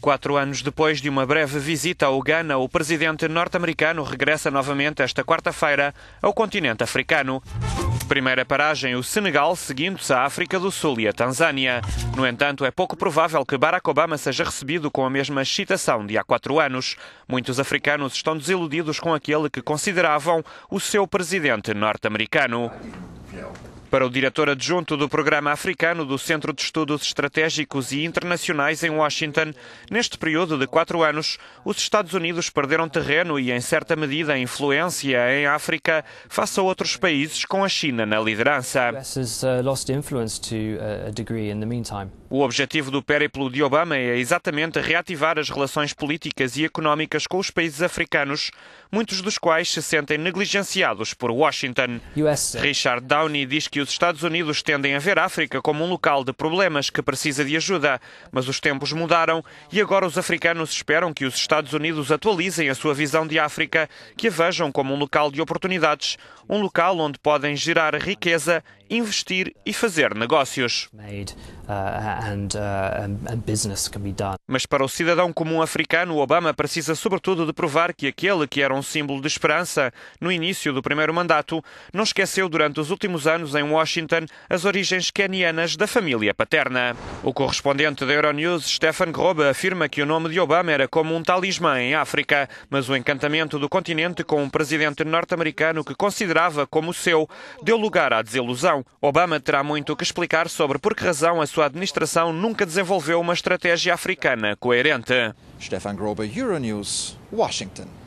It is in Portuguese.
Quatro anos depois de uma breve visita ao Ghana, o presidente norte-americano regressa novamente esta quarta-feira ao continente africano. Primeira paragem, o Senegal, seguindo-se a África do Sul e a Tanzânia. No entanto, é pouco provável que Barack Obama seja recebido com a mesma excitação de há quatro anos. Muitos africanos estão desiludidos com aquele que consideravam o seu presidente norte-americano. Para o diretor adjunto do Programa Africano do Centro de Estudos Estratégicos e Internacionais em Washington, neste período de quatro anos, os Estados Unidos perderam terreno e, em certa medida, influência em África face a outros países com a China na liderança. Uh, uh, o objetivo do périplo de Obama é exatamente reativar as relações políticas e económicas com os países africanos, muitos dos quais se sentem negligenciados por Washington. Uh, Richard Downey diz que que os Estados Unidos tendem a ver a África como um local de problemas que precisa de ajuda, mas os tempos mudaram e agora os africanos esperam que os Estados Unidos atualizem a sua visão de África, que a vejam como um local de oportunidades, um local onde podem gerar riqueza investir e fazer negócios. Uh, uh, mas para o cidadão comum africano, Obama precisa sobretudo de provar que aquele que era um símbolo de esperança no início do primeiro mandato não esqueceu durante os últimos anos em Washington as origens kenianas da família paterna. O correspondente da Euronews, Stefan Grobe, afirma que o nome de Obama era como um talismã em África, mas o encantamento do continente com um presidente norte-americano que considerava como seu deu lugar à desilusão. Obama terá muito que explicar sobre por que razão a sua administração nunca desenvolveu uma estratégia africana coerente. Stefan Grober, Euronews, Washington.